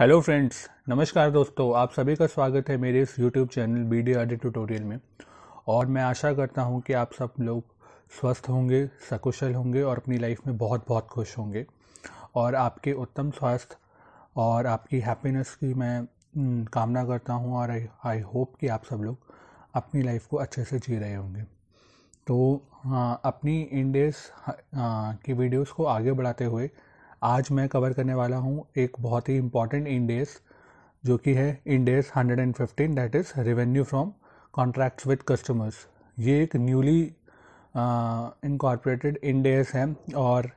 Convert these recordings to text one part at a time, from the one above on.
Hello friends नमस्कार दोस्तों आप सभी का स्वागत है मेरे इस YouTube channel B D R tutorial में और मैं आशा करता हूं कि आप सब लोग स्वस्थ होंगे सकुशल होंगे और अपनी लाइफ में बहुत बहुत खुश होंगे और आपके उत्तम स्वास्थ्य और आपकी हैप्पीनेस की मैं कामना करता हूं और आई होप कि आप सब लोग अपनी लाइफ को अच्छे से जी रहे होंगे तो आ, हाँ, अपनी इंडेस हाँ, हाँ, की वीडियोस को आगे बढ़ाते हुए आज मैं कवर करने वाला हूँ एक बहुत ही इंपॉर्टेंट इंडेस जो कि है Ind AS 115 that is revenue from contracts with customers ये एक न्यूली इनकॉर्पोरेटेड इंडेस है और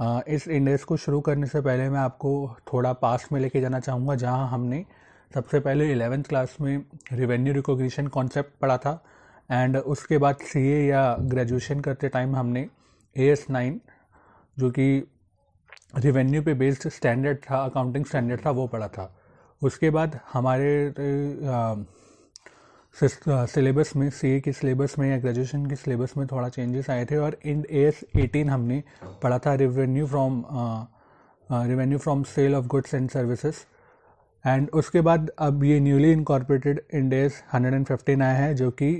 आ, इस इंडेस को शुरू करने से पहले मैं आपको थोड़ा पास्ट में लेके जाना चाहूँगा जहाँ हमने सबसे पहले एलेवेंथ क्लास में रेवेन्यू रिकोगशन कॉन्सेप्ट पढ़ा था एंड उसके बाद सी या ग्रेजुएशन करते टाइम हमने ए एस नाइन जो कि रेवेन्यू पे बेस्ड स्टैंडर्ड था अकाउंटिंग स्टैंडर्ड था वो पढ़ा था उसके बाद हमारे सिलेबस में सी ए के सिलेबस में या ग्रेजुएशन के सिलेबस में थोड़ा चेंजेस आए थे और इन एस एटीन हमने पढ़ा था revenue from revenue from sale of goods and services and उसके बाद अब ये न्यूली इनकॉर्पोरेटेड इंडेस फिफ्टीन आया है जो कि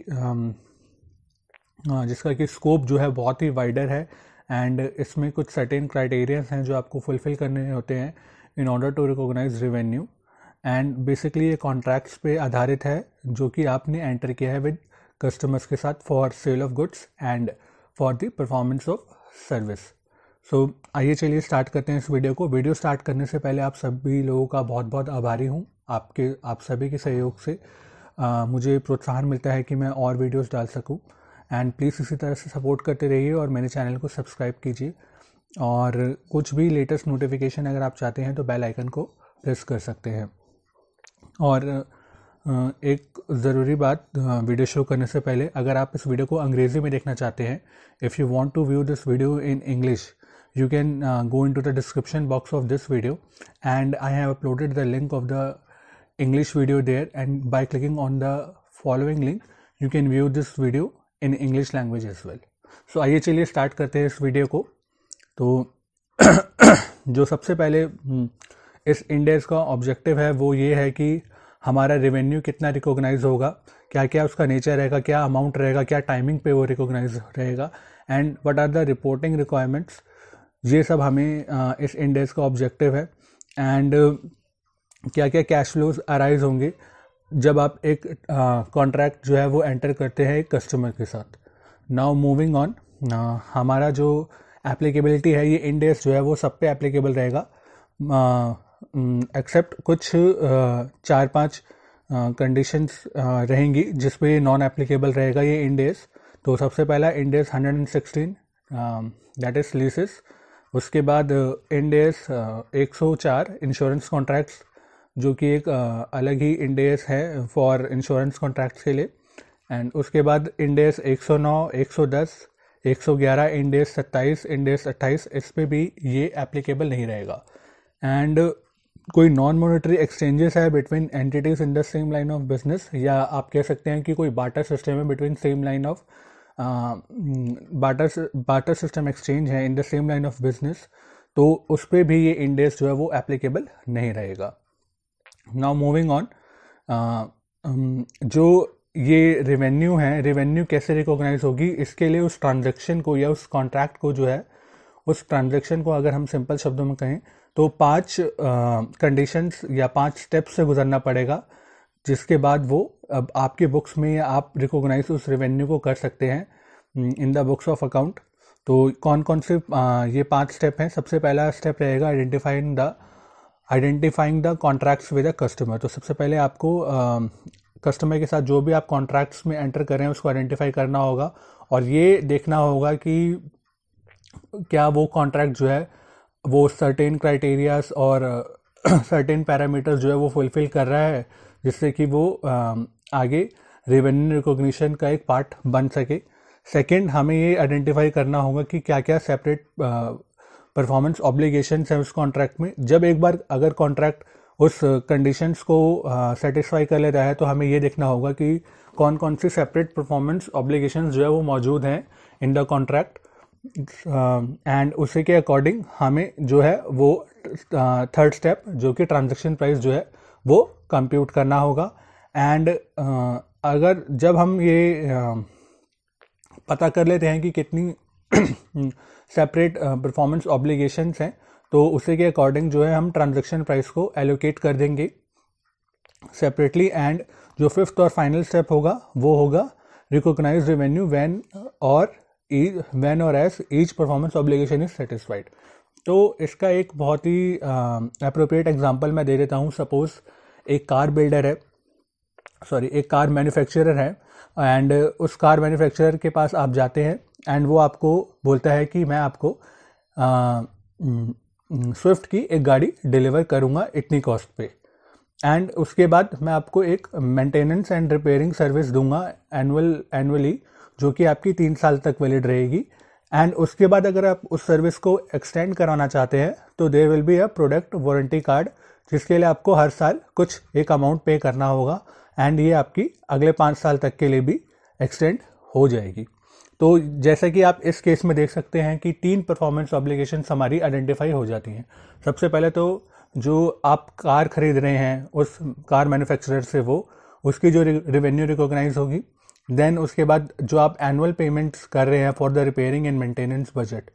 जिसका कि स्कोप जो है बहुत ही वाइडर है एंड इसमें कुछ सर्टेन क्राइटेरियाज हैं जो आपको फुलफ़िल करने होते हैं in order to recognise revenue and basically ये कॉन्ट्रैक्ट्स पे आधारित है जो कि आपने एंटर किया है विद कस्टमर्स के साथ for sale of goods and for the performance of service so आइए चलिए स्टार्ट करते हैं इस वीडियो को वीडियो स्टार्ट करने से पहले आप सभी लोगों का बहुत बहुत आभारी हूँ आपके आप सभी के सहयोग से आ, मुझे प्रोत्साहन मिलता है कि मैं और वीडियोस डाल सकूँ एंड प्लीज़ इसी तरह से सपोर्ट करते रहिए और मेरे चैनल को सब्सक्राइब कीजिए और कुछ भी लेटेस्ट नोटिफिकेशन अगर आप चाहते हैं तो बेल आइकन को प्रेस कर सकते हैं और एक ज़रूरी बात वीडियो शो करने से पहले अगर आप इस वीडियो को अंग्रेज़ी में देखना चाहते हैं if you want to view this video in English you can go into the description box of this video and I have uploaded the link of the English video there and by clicking on the following link you can view this video in English language as well so आइए चलिए start करते हैं इस video को तो जो सबसे पहले हम्म, इस इंडेक्स का ऑब्जेक्टिव है वो ये है कि हमारा रेवेन्यू कितना रिकॉग्नाइज होगा क्या क्या उसका नेचर रहेगा क्या अमाउंट रहेगा क्या टाइमिंग पे वो रिकॉग्नाइज रहेगा and what are the reporting requirements ये सब हमें इस इंडेक्स का ऑब्जेक्टिव है एंड क्या क्या कैश फ्लोज अराइज होंगे जब आप एक कॉन्ट्रैक्ट जो है वो एंटर करते हैं एक कस्टमर के साथ नाउ मूविंग ऑन हमारा जो एप्लीकेबिलिटी है ये इंडेस जो है वो सब पे एप्लीकेबल रहेगा एक्सेप्ट कुछ चार पांच कंडीशंस रहेंगी जिस पे ये नॉन एप्लीकेबल रहेगा ये इंडेस तो सबसे पहला Ind AS hundred and sixteen that is leases उसके बाद इंडेस एक सौ चार इंश्योरेंस कॉन्ट्रैक्ट्स जो कि एक अलग ही इंडेस है फॉर इंश्योरेंस कॉन्ट्रैक्ट्स के लिए एंड उसके बाद इंडेस 109, 110, 111, इंडेस 27, इंडेस 28 इस पर भी ये एप्लीकेबल नहीं रहेगा एंड कोई नॉन मोनिटरी एक्सचेंजेस है between entities in the same line of business या आप कह सकते हैं कि कोई बाटर सिस्टम है between same line of barter barter system exchange है in the same line of business तो उस पर भी ये इंडेस जो है वो एप्लीकेबल नहीं रहेगा नाउ मूविंग ऑन जो ये रेवेन्यू है रेवेन्यू कैसे रिकॉग्नाइज होगी इसके लिए उस ट्रांजेक्शन को या उस कॉन्ट्रैक्ट को जो है उस ट्रांजेक्शन को अगर हम सिंपल शब्दों में कहें तो पांच कंडीशंस uh, या पांच स्टेप्स से गुजरना पड़ेगा जिसके बाद वो अब आपके बुक्स में या आप रिकॉग्नाइज उस रेवेन्यू को कर सकते हैं in the books of account तो कौन कौन से आ, uh, ये पांच स्टेप हैं सबसे पहला स्टेप रहेगा identifying the identifying the contracts with a customer तो सबसे पहले आपको कस्टमर के साथ जो भी आप कॉन्ट्रैक्ट्स में एंटर करें उसको आइडेंटिफाई करना होगा और ये देखना होगा कि क्या वो कॉन्ट्रैक्ट जो है वो सर्टेन क्राइटेरियाज और सर्टेन पैरामीटर्स जो है वो फुलफिल कर रहा है जिससे कि वो आगे रेवेन्यू रिकॉग्निशन का एक पार्ट बन सके सेकेंड हमें ये आइडेंटिफाई करना होगा कि क्या क्या सेपरेट परफॉर्मेंस ऑब्लिगेशन है उस कॉन्ट्रैक्ट में जब एक बार अगर कॉन्ट्रैक्ट उस कंडीशंस uh, को सेटिस्फाई uh, कर लेता है तो हमें ये देखना होगा कि कौन कौन सी सेपरेट परफॉर्मेंस ऑब्लिगेशन जो है वो मौजूद हैं इन द कॉन्ट्रैक्ट एंड उसी के अकॉर्डिंग हमें जो है वो थर्ड uh, स्टेप जो कि ट्रांजेक्शन प्राइस जो है वो कंप्यूट करना होगा एंड uh, अगर जब हम ये uh, पता कर लेते हैं कि कितनी सेपरेट परफॉर्मेंस ऑब्लिगेशंस हैं तो उसी के अकॉर्डिंग जो है हम ट्रांजेक्शन प्राइस को एलोकेट कर देंगे सेपरेटली एंड जो फिफ्थ और फाइनल स्टेप होगा वो होगा रिकोगनाइज रेवेन्यू वैन और वैन और as each performance obligation is satisfied तो इसका एक बहुत ही अप्रोप्रिएट uh, एग्जाम्पल मैं दे देता हूँ सपोज एक कार बिल्डर है सॉरी एक कार मैन्युफैक्चरर है एंड उस कार मैन्युफैक्चरर के पास आप जाते हैं एंड वो आपको बोलता है कि मैं आपको स्विफ्ट की एक गाड़ी डिलीवर करूँगा इतनी कॉस्ट पे एंड उसके बाद मैं आपको एक मेंटेनेंस एंड रिपेयरिंग सर्विस दूंगा एनुअल एनुअली जो कि आपकी तीन साल तक वैलिड रहेगी एंड उसके बाद अगर आप उस सर्विस को एक्सटेंड कराना चाहते हैं तो there will be a product warranty card जिसके लिए आपको हर साल कुछ एक अमाउंट पे करना होगा एंड ये आपकी अगले पाँच साल तक के लिए भी एक्सटेंड हो जाएगी तो जैसे कि आप इस केस में देख सकते हैं कि तीन परफॉर्मेंस ऑब्लिगेशन हमारी आइडेंटिफाई हो जाती हैं सबसे पहले तो जो आप कार खरीद रहे हैं उस कार मैन्युफैक्चरर से वो उसकी जो रिवेन्यू रिकॉग्नाइज होगी देन उसके बाद जो आप एनुअल पेमेंट्स कर रहे हैं for the repairing and maintenance budget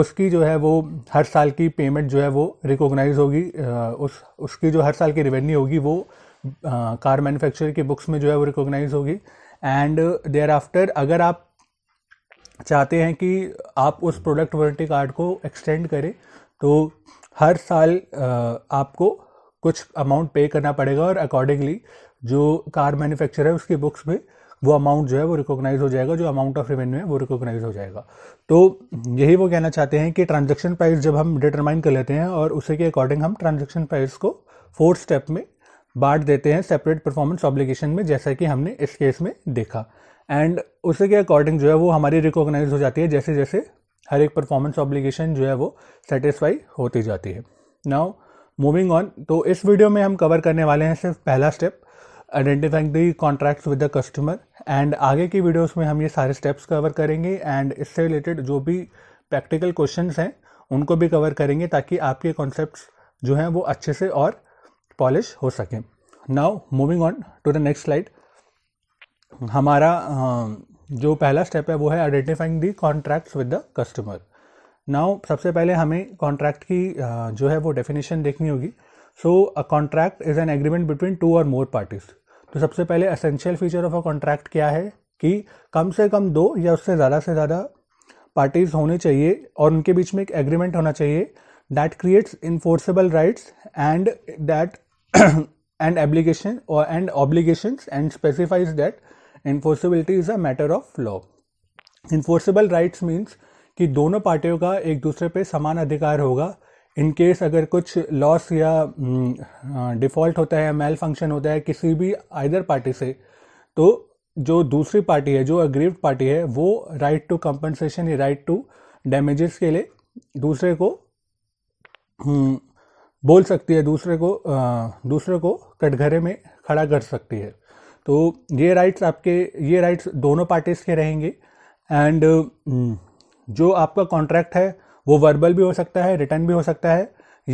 उसकी जो है वो हर साल की पेमेंट जो है वो रिकॉग्नाइज होगी उस उसकी जो हर साल की रिवेन्यू होगी वो कार मैन्युफैक्चरर की बुक्स में जो है वो रिकॉग्नाइज होगी एंड देयर आफ्टर अगर आप चाहते हैं कि आप उस प्रोडक्ट वारंटी कार्ड को एक्सटेंड करें तो हर साल आपको कुछ अमाउंट पे करना पड़ेगा और अकॉर्डिंगली जो कार मैन्युफैक्चर है उसकी बुक्स में वो अमाउंट जो है वो रिकॉग्नाइज हो जाएगा जो अमाउंट ऑफ रेवेन्यू है वो रिकॉग्नाइज हो जाएगा तो यही वो कहना चाहते हैं कि ट्रांजेक्शन प्राइस जब हम डिटरमाइन कर लेते हैं और उसी के अकॉर्डिंग हम ट्रांजेक्शन प्राइस को फोर्थ स्टेप में बांट देते हैं सेपरेट परफॉर्मेंस ऑब्लिगेशन में जैसा कि हमने इस केस में देखा एंड उसी के अकॉर्डिंग जो है वो हमारी रिकॉग्नाइज हो जाती है जैसे जैसे हर एक परफॉर्मेंस ऑब्लिगेशन जो है वो सेटिस्फाई होती जाती है नाउ मूविंग ऑन तो इस वीडियो में हम कवर करने वाले हैं सिर्फ पहला step identifying the contracts with the customer and आगे की वीडियोस में हम ये सारे स्टेप्स कवर करेंगे एंड इससे रिलेटेड जो भी प्रैक्टिकल क्वेश्चंस हैं उनको भी कवर करेंगे ताकि आपके कॉन्सेप्ट जो हैं वो अच्छे से और पॉलिश हो सकें now moving on to the next slide हमारा जो पहला स्टेप है वो है identifying the contracts with the customer now सबसे पहले हमें कॉन्ट्रैक्ट की जो है वो डेफिनेशन देखनी होगी so a contract is an agreement between two और मोर पार्टीज तो सबसे पहले essential feature of a contract क्या है कि कम से कम दो या उससे ज़्यादा से ज़्यादा पार्टीज होने चाहिए और उनके बीच में एक एग्रीमेंट होना चाहिए that creates enforceable rights and that and application और and obligations and specifies that enforceability is a matter of law enforceable rights means कि दोनों पार्टियों का एक दूसरे पे समान अधिकार होगा इन केस अगर कुछ लॉस या डिफॉल्ट हम्म, होता है मेल फंक्शन होता है किसी भी आइदर पार्टी से तो जो दूसरी पार्टी है जो अग्रीव पार्टी है वो राइट टू कंपनसेशन या राइट टू डैमेजेस के लिए दूसरे को हम्म, बोल सकती है दूसरे को दूसरे को कटघरे में खड़ा कर सकती है तो ये राइट्स आपके ये राइट्स दोनों पार्टीज के रहेंगे एंड mm, जो आपका कॉन्ट्रैक्ट है वो वर्बल भी हो सकता है रिटर्न भी हो सकता है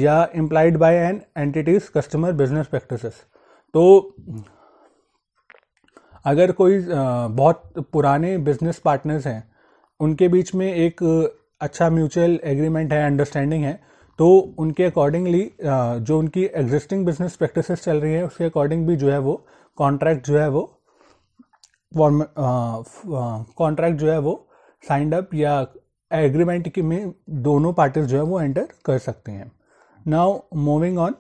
या employed by an entity's customer business practices तो अगर कोई बहुत पुराने बिजनेस पार्टनर्स हैं उनके बीच में एक अच्छा म्यूचुअल एग्रीमेंट है अंडरस्टैंडिंग है तो उनके अकॉर्डिंगली जो उनकी एग्जिस्टिंग बिजनेस प्रैक्टिसेस चल रही है उसके अकॉर्डिंग भी जो है वो कॉन्ट्रैक्ट जो है वो कॉन्ट्रैक्ट जो है वो साइंड अप या एग्रीमेंट के में दोनों पार्टीज जो है वो एंटर कर सकते हैं now moving on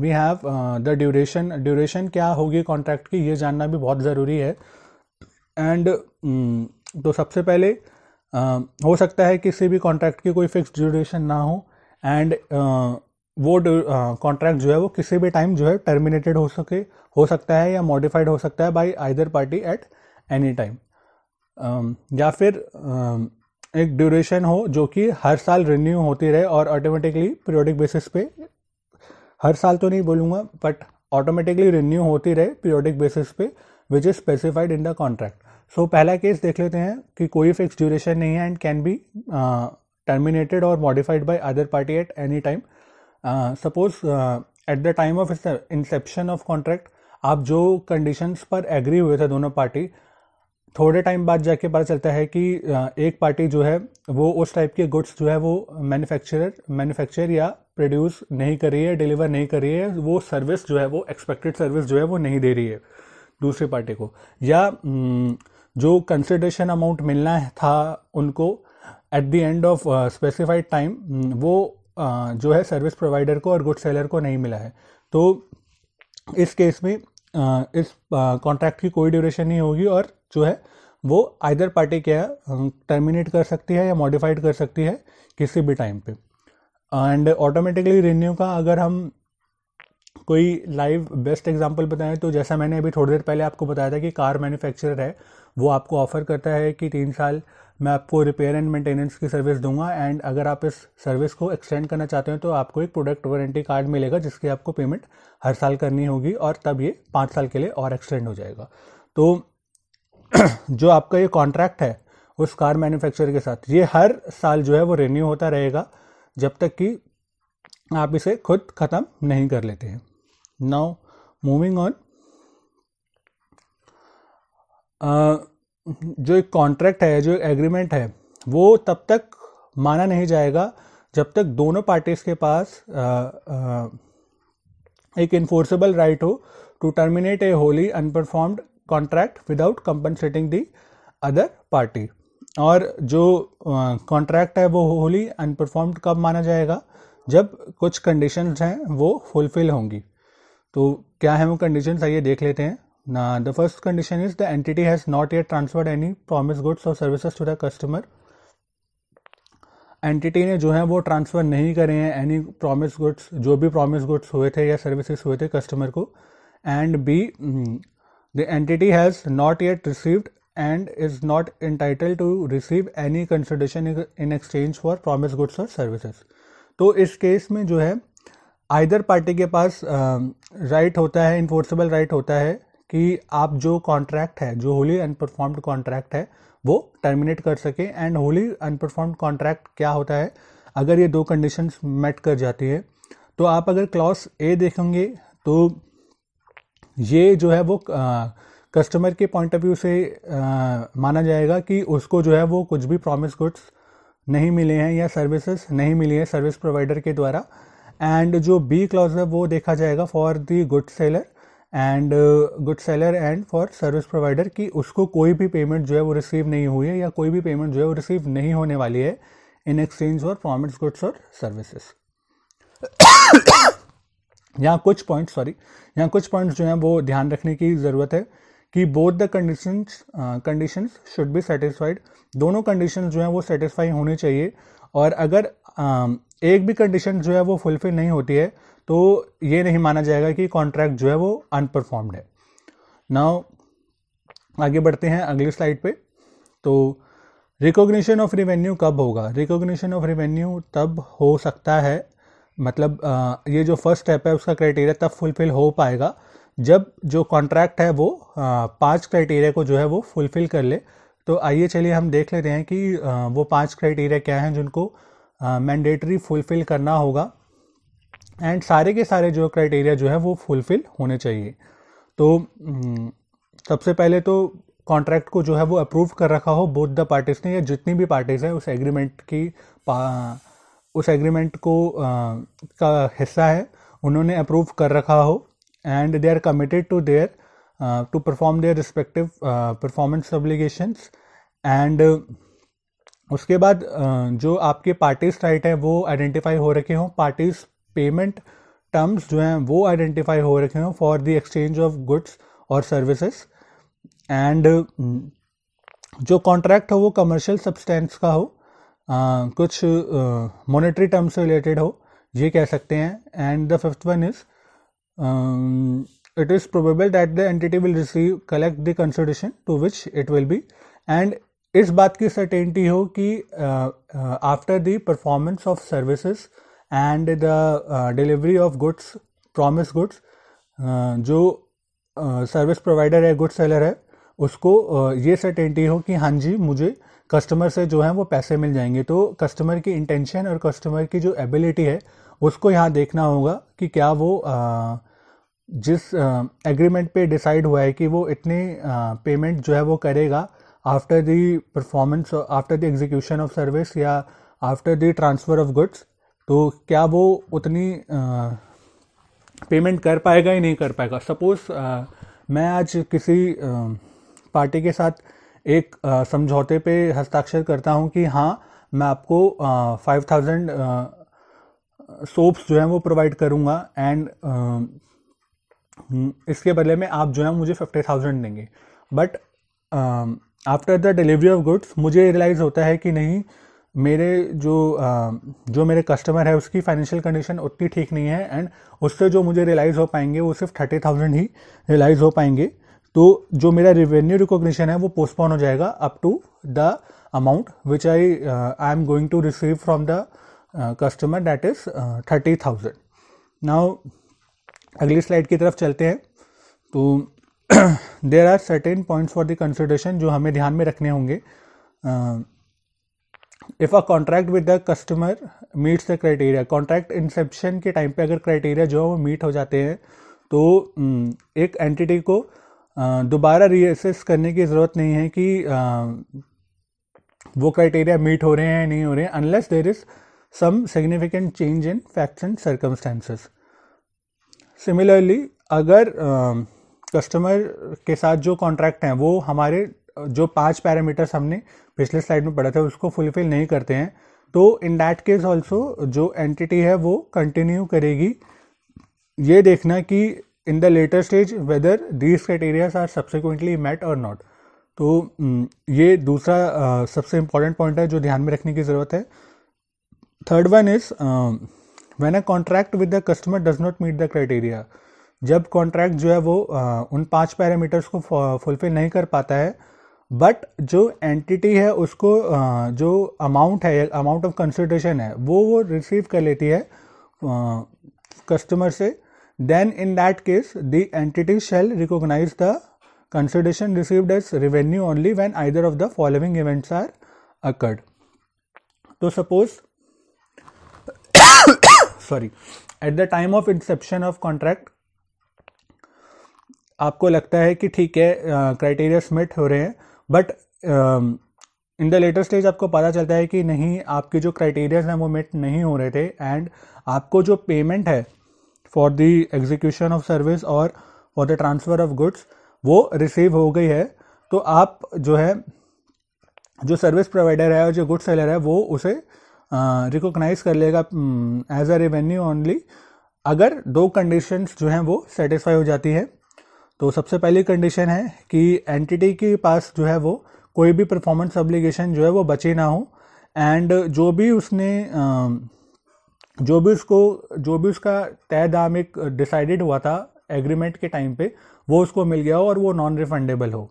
we have the duration duration क्या होगी कॉन्ट्रैक्ट की ये जानना भी बहुत ज़रूरी है एंड um, हम्म, तो सबसे पहले uh, हो सकता है किसी भी कॉन्ट्रैक्ट की कोई फिक्स ड्यूरेशन ना हो एंड uh, वो कॉन्ट्रैक्ट जो है वो किसी भी टाइम जो है टर्मिनेटेड हो सके हो सकता है या मॉडिफाइड हो सकता है by either party at any time या फिर uh, एक ड्यूरेशन हो जो कि हर साल रिन्यू होती रहे और ऑटोमेटिकली पीरियोडिक बेसिस पे हर साल तो नहीं बोलूँगा बट ऑटोमेटिकली रिन्यू होती रहे पीरियोडिक बेसिस पे which is specified in the contract so पहला केस देख लेते हैं कि कोई फिक्स ड्यूरेशन नहीं है एंड कैन बी टर्मिनेटेड और modified by other party at any time suppose at the time of inception of contract आप जो कंडीशंस पर एग्री हुए थे दोनों पार्टी थोड़े टाइम बाद जाके पता चलता है कि uh, एक पार्टी जो है वो उस टाइप के गुड्स जो है वो मैन्युफैक्चरर मैन्युफैक्चर या प्रोड्यूस नहीं कर रही है डिलीवर नहीं कर रही है वो सर्विस जो है वो एक्सपेक्टेड सर्विस जो है वो नहीं दे रही है दूसरी पार्टी को या mm, जो कंसिडरेशन अमाउंट मिलना था उनको at the end of specified time वो जो है सर्विस प्रोवाइडर को और गुड सेलर को नहीं मिला है तो इस केस में इस कॉन्ट्रैक्ट की कोई ड्यूरेशन नहीं होगी और जो है वो आइदर पार्टी क्या टर्मिनेट कर सकती है या मॉडिफाइड कर सकती है किसी भी टाइम पे एंड ऑटोमेटिकली रिन्यू का अगर हम कोई लाइव बेस्ट एग्जांपल बताएं तो जैसा मैंने अभी थोड़ी देर पहले आपको बताया था कि कार मैन्युफैक्चरर है वो आपको ऑफर करता है कि तीन साल मैं आपको रिपेयर एंड मेंटेनेंस की सर्विस दूंगा एंड अगर आप इस सर्विस को एक्सटेंड करना चाहते हैं तो आपको एक प्रोडक्ट वारंटी कार्ड मिलेगा जिसकी आपको पेमेंट हर साल करनी होगी और तब ये पाँच साल के लिए और एक्सटेंड हो जाएगा तो जो आपका ये कॉन्ट्रैक्ट है उस कार मैन्युफैक्चरर के साथ ये हर साल जो है वो रिन्यू होता रहेगा जब तक कि आप इसे खुद ख़त्म नहीं कर लेते हैं नाउ मूविंग ऑन जो एक कॉन्ट्रैक्ट है जो एक एग्रीमेंट है वो तब तक माना नहीं जाएगा जब तक दोनों पार्टीज के पास आ, आ, एक इन्फोर्सेबल राइट हो to terminate a wholly unperformed contract without compensating the other party और जो कॉन्ट्रैक्ट है वो होली अनपरफॉर्म्ड कब माना जाएगा जब कुछ कंडीशन हैं वो फुलफिल होंगी तो क्या है वो कंडीशन आइए देख लेते हैं ना the first condition is the entity has not yet transferred any promised goods और services to the customer entity ने जो है वो ट्रांसफ़र नहीं करे हैं एनी प्रॉमिस गुड्स जो भी प्रॉमिस गुड्स हुए थे या सर्विसेज हुए थे कस्टमर को and B the entity has not yet received and is not entitled to receive any consideration in exchange for promised goods और सर्विसेज तो इस केस में जो है आइदर पार्टी के पास राइट होता है इन्फोर्सेबल राइट होता है कि आप जो कॉन्ट्रैक्ट है जो होली अनपरफॉर्म्ड कॉन्ट्रैक्ट है वो टर्मिनेट कर सके एंड होली अनपरफॉर्म्ड कॉन्ट्रैक्ट क्या होता है अगर ये दो कंडीशंस मेट कर जाती है तो आप अगर क्लॉस ए देखेंगे तो ये जो है वो कस्टमर के पॉइंट ऑफ व्यू से आ, माना जाएगा कि उसको जो है वो कुछ भी प्रॉमिस गुड्स नहीं मिले हैं या सर्विसेज नहीं मिली है सर्विस प्रोवाइडर के द्वारा एंड जो बी क्लॉज है वो देखा जाएगा for the good seller and good seller and for service provider कि उसको कोई भी पेमेंट जो है वो रिसीव नहीं हुई है या कोई भी पेमेंट जो है वो रिसीव नहीं होने वाली है in exchange for formats goods और सर्विसेज यहाँ कुछ पॉइंट्स सॉरी यहाँ कुछ पॉइंट्स जो हैं वो ध्यान रखने की ज़रूरत है कि both the conditions conditions should be satisfied दोनों कंडीशन जो हैं वो सेटिस्फाई होने चाहिए और अगर uh, एक भी कंडीशन जो है वो फुलफिल नहीं होती है तो ये नहीं माना जाएगा कि कॉन्ट्रैक्ट जो है वो अनपरफॉर्म्ड है नाउ आगे बढ़ते हैं अगली स्लाइड पे तो रिकॉग्निशन ऑफ रिवेन्यू कब होगा रिकॉग्निशन ऑफ रिवेन्यू तब हो सकता है मतलब uh, ये जो फर्स्ट स्टेप है उसका क्राइटेरिया तब फुलफिल हो पाएगा जब जो कॉन्ट्रैक्ट है वो पांच क्राइटेरिया को जो है वो फुलफिल कर ले तो आइए चलिए हम देख लेते हैं कि वो पांच क्राइटेरिया क्या हैं जिनको मैंडेटरी फुलफिल करना होगा एंड सारे के सारे जो क्राइटेरिया जो है वो फुलफिल होने चाहिए तो सबसे पहले तो कॉन्ट्रैक्ट को जो है वो अप्रूव कर रखा हो बोथ द पार्टीज ने या जितनी भी पार्टीज हैं उस एग्रीमेंट की उस एग्रीमेंट को आ, का हिस्सा है उन्होंने अप्रूव कर रखा हो and they are committed to their to perform their respective performance uh, and uh, obligations and uh, उसके बाद uh, जो आपके पार्टीज राइट है वो आइडेंटिफाई हो रखे हों पार्टीज पेमेंट टर्म्स जो हैं वो आइडेंटिफाई हो रखे हों for the exchange of goods और सर्विसेज एंड जो कॉन्ट्रैक्ट हो वो कमर्शियल सब्सटेंस का हो uh, कुछ मॉनेटरी टर्म्स से रिलेटेड हो ये कह सकते हैं and the fifth one is um, it is probable that the entity will receive collect the consideration to which it will be and इस बात की सर्टेनिटी हो कि after the performance of services and the delivery of goods promised goods जो service uh, provider है good seller है उसको uh, ये सर्टेनिटी हो कि हाँ जी मुझे कस्टमर से जो है वो पैसे मिल जाएंगे तो कस्टमर की इंटेंशन और कस्टमर की जो एबिलिटी है उसको यहाँ देखना होगा कि क्या वो uh, जिस एग्रीमेंट पे डिसाइड हुआ है कि वो इतने पेमेंट जो है वो करेगा after the performance after the execution of service या after the transfer of goods तो क्या वो उतनी पेमेंट कर पाएगा या नहीं कर पाएगा सपोज़ मैं आज किसी पार्टी के साथ एक समझौते पे हस्ताक्षर करता हूँ कि हाँ मैं आपको फाइव थाउजेंड सोप्स जो हैं वो प्रोवाइड करूँगा एंड हम्म, इसके बदले में आप जो है मुझे फिफ्टी थाउजेंड देंगे but after the delivery of goods मुझे रियलाइज़ होता है कि नहीं मेरे जो uh, जो मेरे कस्टमर है उसकी फाइनेंशियल कंडीशन उतनी ठीक नहीं है एंड उससे जो मुझे रियलाइज़ हो पाएंगे वो सिर्फ थर्टी थाउजेंड ही रियलाइज़ हो पाएंगे तो जो मेरा रिवेन्यू रिकॉग्निशन है वो पोस्टपोन हो जाएगा up to the amount which I I am going to receive from the customer that is thirty thousand now अगली स्लाइड की तरफ चलते हैं तो there are certain points for the consideration जो हमें ध्यान में रखने होंगे if a contract with the customer meets the criteria contract inception के टाइम पे अगर क्राइटेरिया जो है वो मीट हो जाते हैं तो एक एंटिटी को दोबारा रीअसेस करने की ज़रूरत नहीं है कि वो क्राइटेरिया मीट हो रहे हैं या नहीं हो रहे हैं unless there is some significant change in facts and circumstances similarly अगर कस्टमर के साथ जो कॉन्ट्रैक्ट हैं वो हमारे जो पांच पैरामीटर्स हमने पिछले स्लाइड में पढ़ा था उसको फुलफिल नहीं करते हैं तो इन दैट केस ऑल्सो जो एंटिटी है वो कंटिन्यू करेगी ये देखना कि in the later stage whether these criterias are subsequently met और नॉट तो ये दूसरा सबसे इम्पॉर्टेंट पॉइंट है जो ध्यान में रखने की ज़रूरत है third one is when a contract with the customer does not meet the criteria जब कॉन्ट्रैक्ट जो है वो आ, उन पांच पैरामीटर्स को फुलफिल नहीं कर पाता है बट जो एंटिटी है उसको आ, जो अमाउंट है अमाउंट ऑफ कंसिडरेशन है वो वो रिसीव कर लेती है कस्टमर से then in that case the entity shall recognise the consideration received as revenue only when either of the following events are occurred तो suppose sorry at the time of inception of contract आपको लगता है कि ठीक है criteria submit हो रहे हैं but in the later stage आपको पता चलता है कि नहीं आपके जो क्राइटेरियाज हैं वो मिट नहीं हो रहे थे एंड आपको जो पेमेंट है for the execution of service और for the transfer of goods वो रिसीव हो गई है तो आप जो है जो सर्विस प्रोवाइडर है और जो गुड सेलर है वो उसे रिकोगनाइज कर लेगा एज अ रेवेन्यू ओनली अगर दो कंडीशन जो हैं वो सेटिस्फाई हो जाती है तो सबसे पहली कंडीशन है कि एंटिटी के पास जो है वो कोई भी परफॉर्मेंस अब्लिगेशन जो है वो बचे ना हो एंड जो भी उसने जो भी उसको जो भी उसका तय दाम एक डिसाइडेड हुआ था एग्रीमेंट के टाइम पे वो उसको मिल गया हो और वो नॉन रिफंडेबल हो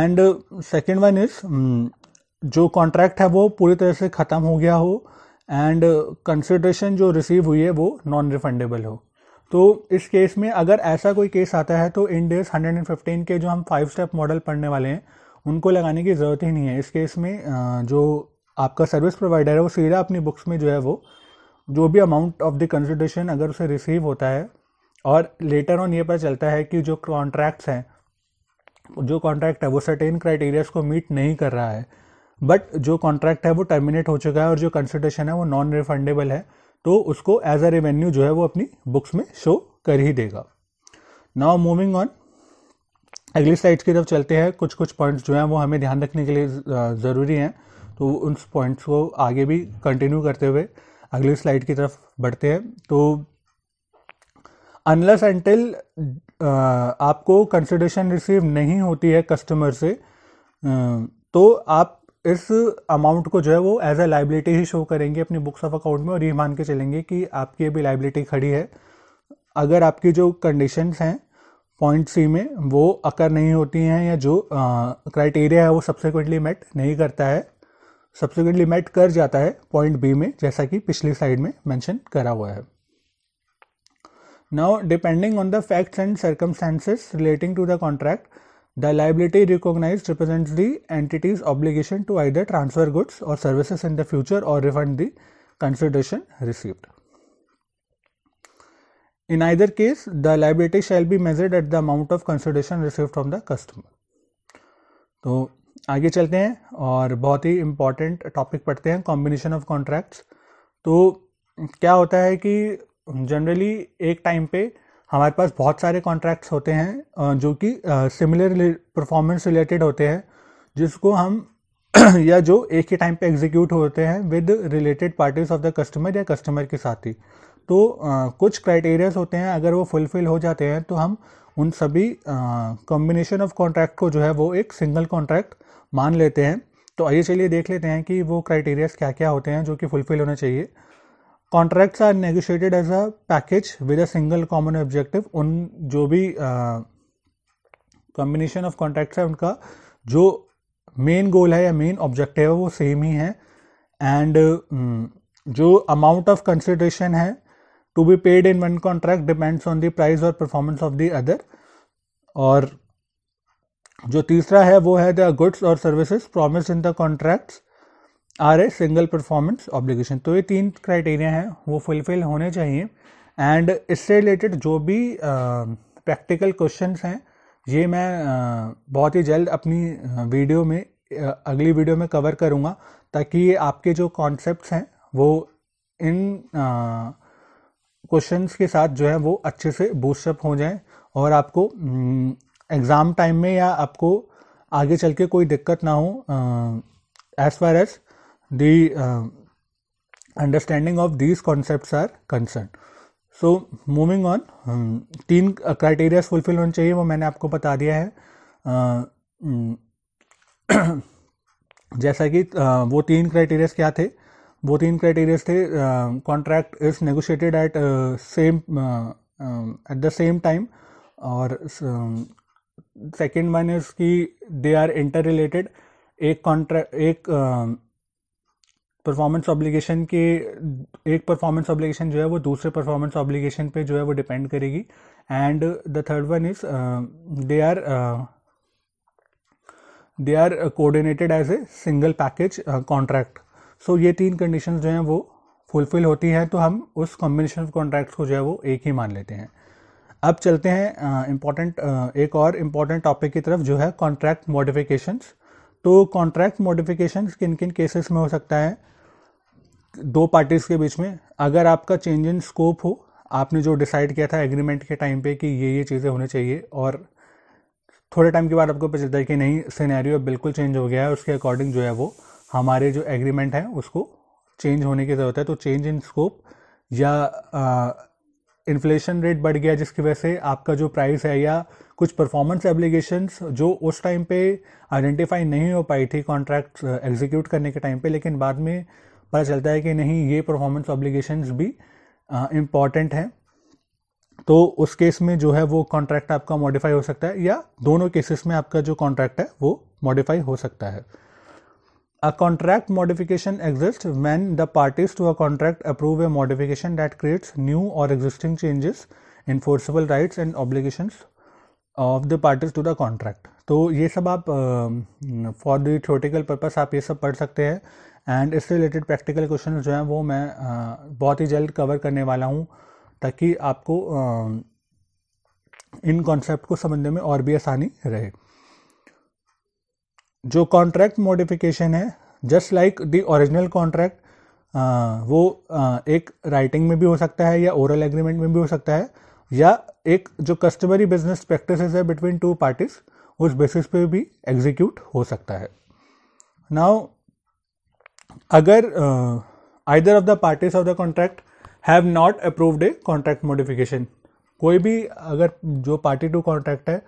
एंड सेकेंड वन इज जो कॉन्ट्रैक्ट है वो पूरी तरह से ख़त्म हो गया हो एंड कंसिड्रेशन जो रिसीव हुई है वो नॉन रिफंडेबल हो तो इस केस में अगर ऐसा कोई केस आता है तो Ind AS hundred and fifteen के जो हम फाइव स्टेप मॉडल पढ़ने वाले हैं उनको लगाने की ज़रूरत ही नहीं है इस केस में जो आपका सर्विस प्रोवाइडर है वो सीधा अपनी बुक्स में जो है वो जो भी अमाउंट ऑफ द कंसिड्रेशन अगर उसे रिसीव होता है और लेटर ऑन ये पता चलता है कि जो कॉन्ट्रैक्ट्स हैं जो कॉन्ट्रैक्ट है वो सर्टेन क्राइटेरियाज को मीट नहीं कर रहा है बट जो कॉन्ट्रैक्ट है वो टर्मिनेट हो चुका है और जो कंसिडेशन है वो नॉन रिफंडेबल है तो उसको एज अ रेवेन्यू जो है वो अपनी बुक्स में शो कर ही देगा नाउ मूविंग ऑन अगली स्लाइड्स की तरफ चलते हैं कुछ कुछ पॉइंट्स जो हैं वो हमें ध्यान रखने के लिए ज़रूरी हैं तो उन पॉइंट्स को आगे भी कंटिन्यू करते हुए अगली स्लाइड की तरफ बढ़ते हैं तो अनलस एंटिल आपको कंसिडरेशन रिसीव नहीं होती है कस्टमर से तो आप इस अमाउंट को जो है वो एज अ लाइबिलिटी ही शो करेंगे अपनी बुक्स ऑफ अकाउंट में और ये मान के चलेंगे कि आपकी अभी लाइबिलिटी खड़ी है अगर आपकी जो कंडीशंस हैं पॉइंट सी में वो अकर नहीं होती हैं या जो क्राइटेरिया है वो सब्सिक्वेंटली मेट नहीं करता है सब्सिक्वेंटली मेट कर जाता है पॉइंट बी में जैसा कि पिछली साइड में मेंशन करा हुआ है now depending on the facts and circumstances relating to the contract the liability recognise represent the entity's obligation to I transfer goods और सर्विसेज इन द फ्यूचर और refund the consideration received in either case the liability shall be measured at the amount of consideration receive from the customer तो आगे चलते हैं और बहुत ही important topic पढ़ते हैं कॉम्बिनेशन ऑफ कॉन्ट्रैक्ट्स तो क्या होता है कि जनरली एक टाइम पे हमारे पास बहुत सारे कॉन्ट्रैक्ट्स होते हैं जो कि सिमिलर परफॉर्मेंस रिलेटेड होते हैं जिसको हम या जो एक ही टाइम पे एग्जीक्यूट होते हैं with related parties of the customer या कस्टमर के साथ ही तो आ, कुछ क्राइटेरियाज होते हैं अगर वो फुलफिल हो जाते हैं तो हम उन सभी कॉम्बिनेशन ऑफ कॉन्ट्रैक्ट को जो है वो एक सिंगल कॉन्ट्रैक्ट मान लेते हैं तो आइए चलिए देख लेते हैं कि वो क्राइटेरियाज क्या क्या होते हैं जो कि फुलफिल होने चाहिए contracts are negotiated as a package with a single common objective उन जो भी कॉम्बिनेशन ऑफ कॉन्ट्रैक्ट्स है उनका जो मेन गोल है या मेन ऑब्जेक्टिव है वो सेम ही है एंड जो अमाउंट ऑफ कंसिडरेशन है to be paid in one contract depends on the price और परफॉर्मेंस ऑफ द अदर और जो तीसरा है वो है द गुड्स और services promised in the contracts are a single performance obligation तो ये तीन क्राइटेरिया हैं वो फुलफिल होने चाहिए एंड इससे रिलेटेड जो भी प्रैक्टिकल क्वेश्चन हैं ये मैं बहुत ही जल्द अपनी वीडियो में अगली वीडियो में कवर करूँगा ताकि आपके जो कॉन्सेप्ट हैं वो इन uh, के साथ जो है वो अच्छे से बूस्टअप हो जाए और आपको एग्ज़ाम टाइम में या आपको आगे चल के कोई दिक्कत ना हो as far as the uh, understanding of these concepts are concerned. So moving on तीन क्राइटेरिया फुलफिल होने चाहिए वो मैंने आपको बता दिया है uh, mm, जैसा कि uh, वो तीन क्राइटेरियाज क्या थे वो तीन क्राइटेरियाज थे contract is negotiated at same at the same time और सेकेंड वन इज की दे आर इंटर रिलेटेड एक कॉन्ट्रैक्ट एक uh, परफॉर्मेंस ऑब्लिगेशन के एक परफॉर्मेंस ऑब्लिगेशन जो है वो दूसरे परफॉर्मेंस ऑब्लिगेशन पे जो है वो डिपेंड करेगी and the third one is they are they are coordinated as a single package contract so ये तीन कंडीशंस जो हैं वो फुलफिल होती हैं तो हम उस कॉम्बिनेशन ऑफ कॉन्ट्रैक्ट्स को जो है वो एक ही मान लेते हैं अब चलते हैं इम्पॉर्टेंट uh, uh, एक और इम्पॉर्टेंट टॉपिक की तरफ जो है कॉन्ट्रैक्ट मॉडिफिकेशंस तो कॉन्ट्रैक्ट मॉडिफिकेशंस किन किन केसेस में हो सकता है दो पार्टीज के बीच में अगर आपका चेंज इन स्कोप हो आपने जो डिसाइड किया था एग्रीमेंट के टाइम पे कि ये ये चीज़ें होनी चाहिए और थोड़े टाइम के बाद आपको पता चलता है कि नहीं सिनेरियो बिल्कुल चेंज हो गया है उसके अकॉर्डिंग जो है वो हमारे जो एग्रीमेंट है उसको चेंज होने की ज़रूरत है तो चेंज इन स्कोप या इन्फ्लेशन रेट बढ़ गया जिसकी वजह से आपका जो प्राइस है या कुछ परफॉर्मेंस एप्लीकेशंस जो उस टाइम पे आइडेंटिफाई नहीं हो पाई थी कॉन्ट्रैक्ट एग्जीक्यूट करने के टाइम पे लेकिन बाद में पता चलता है कि नहीं ये परफॉर्मेंस ऑब्लिगेशन भी इम्पॉर्टेंट हैं तो उस केस में जो है वो कॉन्ट्रैक्ट आपका मॉडिफाई हो सकता है या दोनों केसेस में आपका जो कॉन्ट्रैक्ट है वो मॉडिफाई हो सकता है a contract modification exist when the parties to a contract approve a modification that creates new और existing changes enforceable right and obligation of the parties to the contract तो ये सब आप फॉर द थ्योरेटिकल पर्पज आप ये सब पढ़ सकते हैं एंड इससे रिलेटेड प्रैक्टिकल क्वेश्चन जो हैं वो मैं बहुत ही जल्द कवर करने वाला हूँ ताकि आपको इन कॉन्सेप्ट को समझने में और भी आसानी रहे जो कॉन्ट्रैक्ट मॉडिफिकेशन है just like the original contract वो आ, एक राइटिंग में भी हो सकता है या ओरल एग्रीमेंट में भी हो सकता है या एक जो कस्टमरी बिजनेस प्रैक्टिस है बिटवीन टू पार्टीज उस बेसिस पे भी एग्जीक्यूट हो सकता है नाउ अगर either of the parties of the contract have not approved a contract modification कोई भी अगर जो पार्टी टू कॉन्ट्रैक्ट है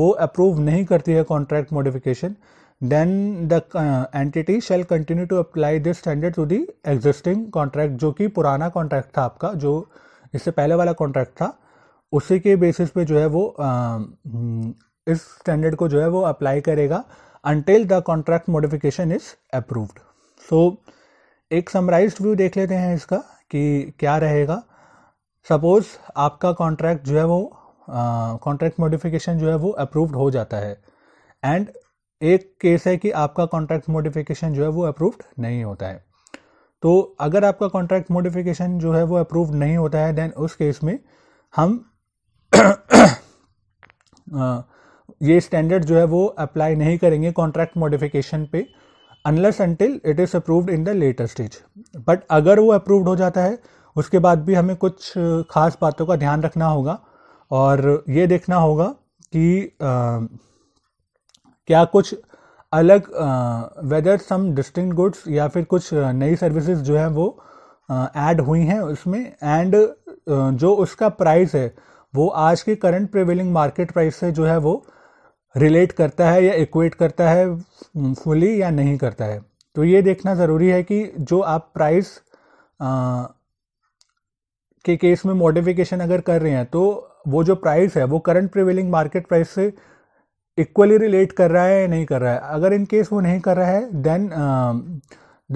वो अप्रूव नहीं करती है contract modification then the entity shall continue to apply this standard to the existing contract जो कि पुराना कॉन्ट्रैक्ट था आपका जो इससे पहले वाला कॉन्ट्रैक्ट था उसी के बेसिस पे जो है वो इस स्टैंडर्ड को जो है वो अप्लाई करेगा until the contract modification is approved so so, एक समराइज व्यू देख लेते हैं इसका कि क्या रहेगा सपोज आपका कॉन्ट्रैक्ट जो है वो कॉन्ट्रैक्ट मॉडिफिकेशन जो है वो अप्रूव्ड हो जाता है एंड एक केस है कि आपका कॉन्ट्रैक्ट मॉडिफिकेशन जो है वो अप्रूव्ड नहीं होता है तो अगर आपका कॉन्ट्रैक्ट मॉडिफिकेशन जो है वो अप्रूव नहीं होता है देन उस केस में हम ये स्टैंडर्ड जो है वो अप्लाई नहीं करेंगे कॉन्ट्रैक्ट मॉडिफिकेशन पे unless until it is approved in the later stage but अगर वो अप्रूव्ड हो जाता है उसके बाद भी हमें कुछ खास बातों का ध्यान रखना होगा और ये देखना होगा कि आ, क्या कुछ अलग वेदर सम डिस्टिंग गुड्स या फिर कुछ नई सर्विसेज जो है वो ऐड हुई हैं उसमें एंड जो उसका प्राइस है वो आज के करंट प्रिवेलिंग मार्केट प्राइस से जो है वो रिलेट करता है या इक्वेट करता है फुली या नहीं करता है तो ये देखना ज़रूरी है कि जो आप प्राइस आ, के केस में मॉडिफिकेशन अगर कर रहे हैं तो वो जो प्राइस है वो करंट प्रिवेलिंग मार्केट प्राइस से इक्वली रिलेट कर रहा है या नहीं कर रहा है अगर इन केस वो नहीं कर रहा है then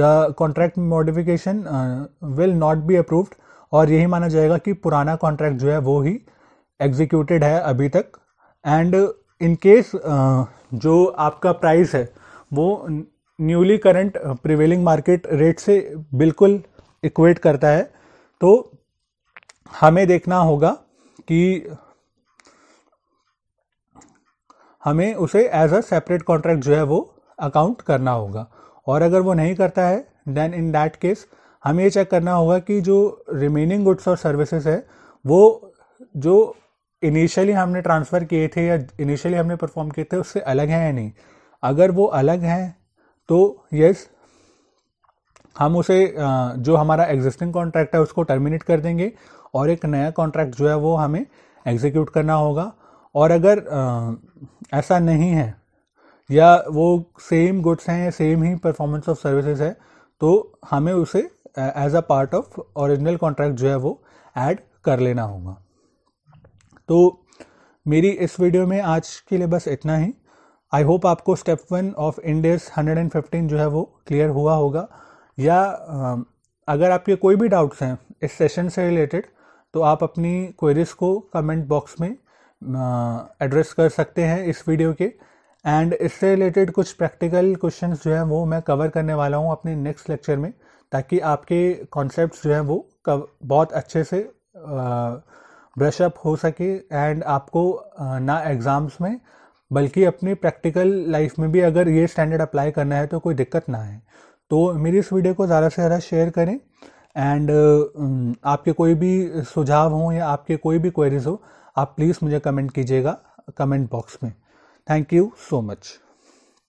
the contract modification will not be approved और यही माना जाएगा कि पुराना कॉन्ट्रैक्ट जो है वो ही एग्जीक्यूटेड है अभी तक एंड इनकेस जो आपका प्राइस है वो newly current prevailing market rate से बिल्कुल इक्वेट करता है तो हमें देखना होगा कि हमें उसे एज अ सेपरेट कॉन्ट्रैक्ट जो है वो अकाउंट करना होगा और अगर वो नहीं करता है देन इन दैट केस हमें ये चेक करना होगा कि जो रिमेनिंग गुड्स और सर्विसेज है वो जो इनिशियली हमने ट्रांसफ़र किए थे या इनिशियली हमने परफॉर्म किए थे उससे अलग हैं या नहीं अगर वो अलग हैं तो यस हम उसे जो हमारा एग्जिस्टिंग कॉन्ट्रैक्ट है उसको टर्मिनेट कर देंगे और एक नया कॉन्ट्रैक्ट जो है वो हमें एग्जीक्यूट करना होगा और अगर ऐसा नहीं है या वो सेम गुड्स हैं या सेम ही परफॉर्मेंस ऑफ सर्विसेज है तो हमें उसे as a part of original contract जो है वो ऐड कर लेना होगा तो मेरी इस वीडियो में आज के लिए बस इतना ही आई होप आपको स्टेप वन ऑफ एंड 115 जो है वो क्लियर हुआ होगा या अगर आपके कोई भी डाउट्स हैं इस सेशन से रिलेटेड तो आप अपनी क्वेरीज को कमेंट बॉक्स में एड्रेस कर सकते हैं इस वीडियो के एंड इससे रिलेटेड कुछ प्रैक्टिकल क्वेश्चन जो हैं वो मैं कवर करने वाला हूँ अपने नेक्स्ट लेक्चर में ताकि आपके कॉन्सेप्ट जो हैं वो बहुत अच्छे से आ, ब्रश अप हो सके एंड आपको ना एग्ज़ाम्स में बल्कि अपनी प्रैक्टिकल लाइफ में भी अगर ये स्टैंडर्ड अप्लाई करना है तो कोई दिक्कत ना है तो मेरी इस वीडियो को ज़्यादा से ज़्यादा शेयर करें एंड आपके कोई भी सुझाव हों या आपके कोई भी क्वेरीज हो आप प्लीज़ मुझे कमेंट कीजिएगा कमेंट बॉक्स में थैंक यू सो मच